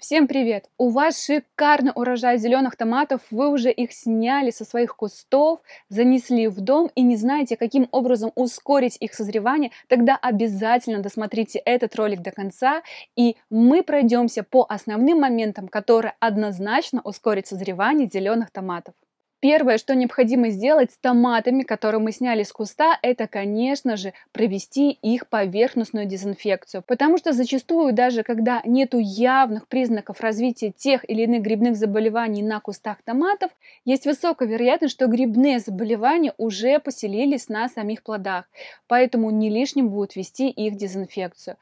Всем привет! У вас шикарный урожай зеленых томатов, вы уже их сняли со своих кустов, занесли в дом и не знаете, каким образом ускорить их созревание, тогда обязательно досмотрите этот ролик до конца, и мы пройдемся по основным моментам, которые однозначно ускорят созревание зеленых томатов. Первое, что необходимо сделать с томатами, которые мы сняли с куста, это, конечно же, провести их поверхностную дезинфекцию. Потому что зачастую, даже когда нет явных признаков развития тех или иных грибных заболеваний на кустах томатов, есть высокая вероятность, что грибные заболевания уже поселились на самих плодах. Поэтому не лишним будет вести их дезинфекцию.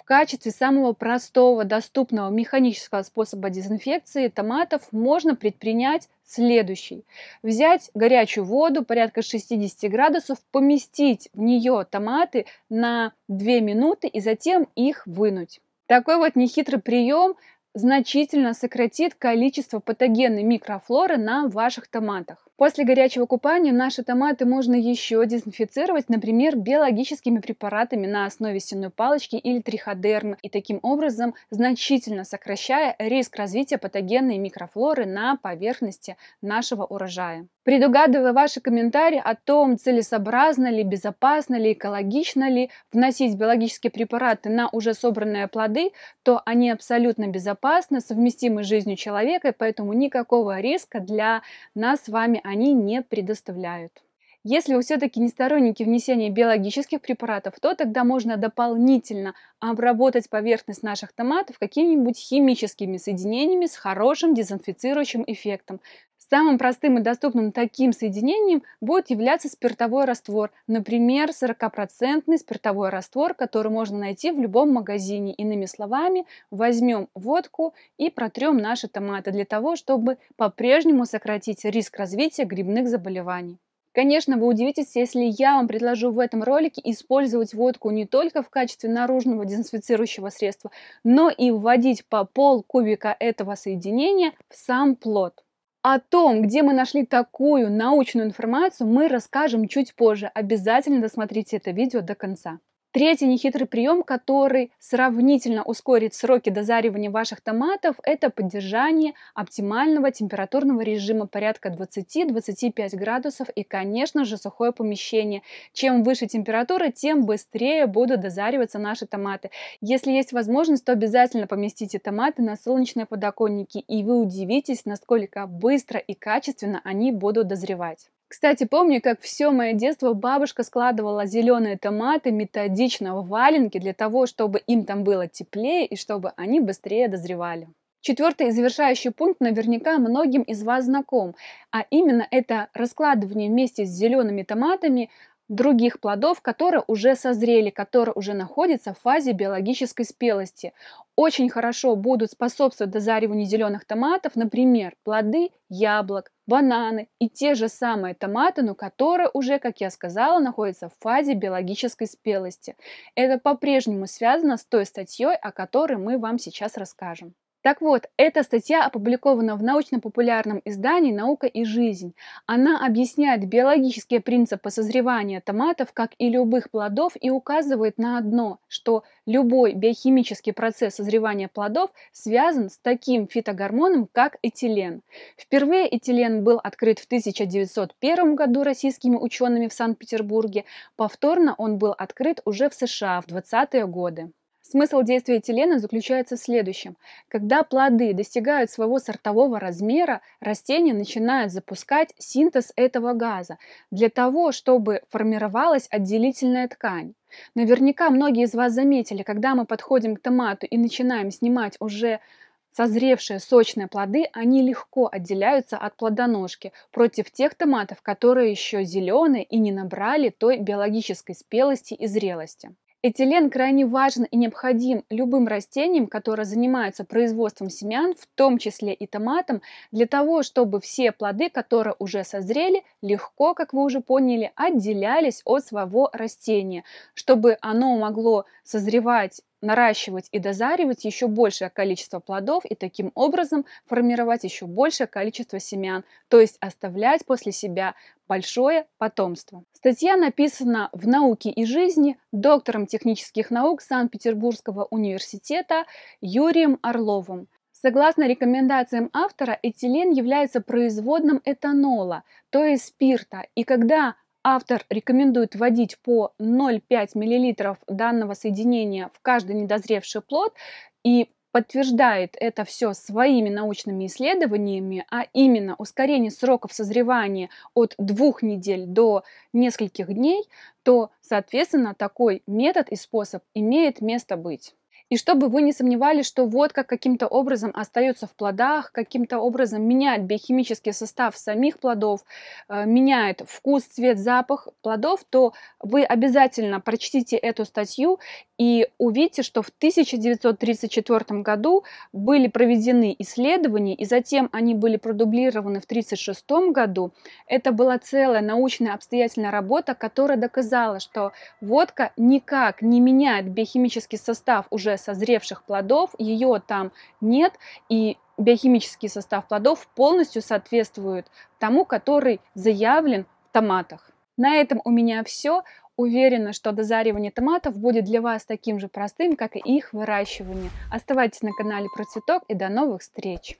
В качестве самого простого, доступного механического способа дезинфекции томатов можно предпринять следующий. Взять горячую воду порядка 60 градусов, поместить в нее томаты на 2 минуты и затем их вынуть. Такой вот нехитрый прием значительно сократит количество патогенной микрофлоры на ваших томатах. После горячего купания наши томаты можно еще дезинфицировать, например, биологическими препаратами на основе сенной палочки или триходермы, и таким образом значительно сокращая риск развития патогенной микрофлоры на поверхности нашего урожая. Предугадывая ваши комментарии о том, целесообразно ли, безопасно ли, экологично ли вносить биологические препараты на уже собранные плоды, то они абсолютно безопасны, совместимы с жизнью человека, и поэтому никакого риска для нас с вами они не предоставляют. Если вы все-таки не сторонники внесения биологических препаратов, то тогда можно дополнительно обработать поверхность наших томатов какими-нибудь химическими соединениями с хорошим дезинфицирующим эффектом. Самым простым и доступным таким соединением будет являться спиртовой раствор, например, 40% спиртовой раствор, который можно найти в любом магазине. Иными словами, возьмем водку и протрем наши томаты для того, чтобы по-прежнему сократить риск развития грибных заболеваний. Конечно, вы удивитесь, если я вам предложу в этом ролике использовать водку не только в качестве наружного дезинфицирующего средства, но и вводить по пол кубика этого соединения в сам плод. О том, где мы нашли такую научную информацию, мы расскажем чуть позже. Обязательно досмотрите это видео до конца. Третий нехитрый прием, который сравнительно ускорит сроки дозаривания ваших томатов, это поддержание оптимального температурного режима порядка 20-25 градусов и, конечно же, сухое помещение. Чем выше температура, тем быстрее будут дозариваться наши томаты. Если есть возможность, то обязательно поместите томаты на солнечные подоконники, и вы удивитесь, насколько быстро и качественно они будут дозревать. Кстати, помню, как все мое детство бабушка складывала зеленые томаты методично в валенки для того, чтобы им там было теплее и чтобы они быстрее дозревали. Четвертый и завершающий пункт наверняка многим из вас знаком, а именно это раскладывание вместе с зелеными томатами других плодов, которые уже созрели, которые уже находятся в фазе биологической спелости. Очень хорошо будут способствовать дозариванию зеленых томатов, например, плоды яблок, бананы и те же самые томаты, но которые уже, как я сказала, находятся в фазе биологической спелости. Это по-прежнему связано с той статьей, о которой мы вам сейчас расскажем. Так вот, эта статья опубликована в научно-популярном издании «Наука и жизнь». Она объясняет биологические принципы созревания томатов, как и любых плодов, и указывает на одно, что любой биохимический процесс созревания плодов связан с таким фитогормоном, как этилен. Впервые этилен был открыт в 1901 году российскими учеными в Санкт-Петербурге. Повторно он был открыт уже в США в 20-е годы. Смысл действия этилена заключается в следующем. Когда плоды достигают своего сортового размера, растения начинают запускать синтез этого газа для того, чтобы формировалась отделительная ткань. Наверняка многие из вас заметили, когда мы подходим к томату и начинаем снимать уже Созревшие сочные плоды, они легко отделяются от плодоножки против тех томатов, которые еще зеленые и не набрали той биологической спелости и зрелости. Этилен крайне важен и необходим любым растениям, которые занимаются производством семян, в том числе и томатом, для того, чтобы все плоды, которые уже созрели, легко, как вы уже поняли, отделялись от своего растения, чтобы оно могло созревать наращивать и дозаривать еще большее количество плодов и таким образом формировать еще большее количество семян, то есть оставлять после себя большое потомство. Статья написана в «Науке и жизни» доктором технических наук Санкт-Петербургского университета Юрием Орловым. Согласно рекомендациям автора, этилен является производным этанола, то есть спирта, и когда Автор рекомендует вводить по 0,5 мл данного соединения в каждый недозревший плод и подтверждает это все своими научными исследованиями, а именно ускорение сроков созревания от двух недель до нескольких дней, то, соответственно, такой метод и способ имеет место быть. И чтобы вы не сомневались, что водка каким-то образом остается в плодах, каким-то образом меняет биохимический состав самих плодов, э, меняет вкус, цвет, запах плодов, то вы обязательно прочтите эту статью и увидите, что в 1934 году были проведены исследования, и затем они были продублированы в 1936 году. Это была целая научная обстоятельная работа, которая доказала, что водка никак не меняет биохимический состав уже созревших плодов, ее там нет, и биохимический состав плодов полностью соответствует тому, который заявлен в томатах. На этом у меня все. Уверена, что дозаривание томатов будет для вас таким же простым, как и их выращивание. Оставайтесь на канале Процветок и до новых встреч!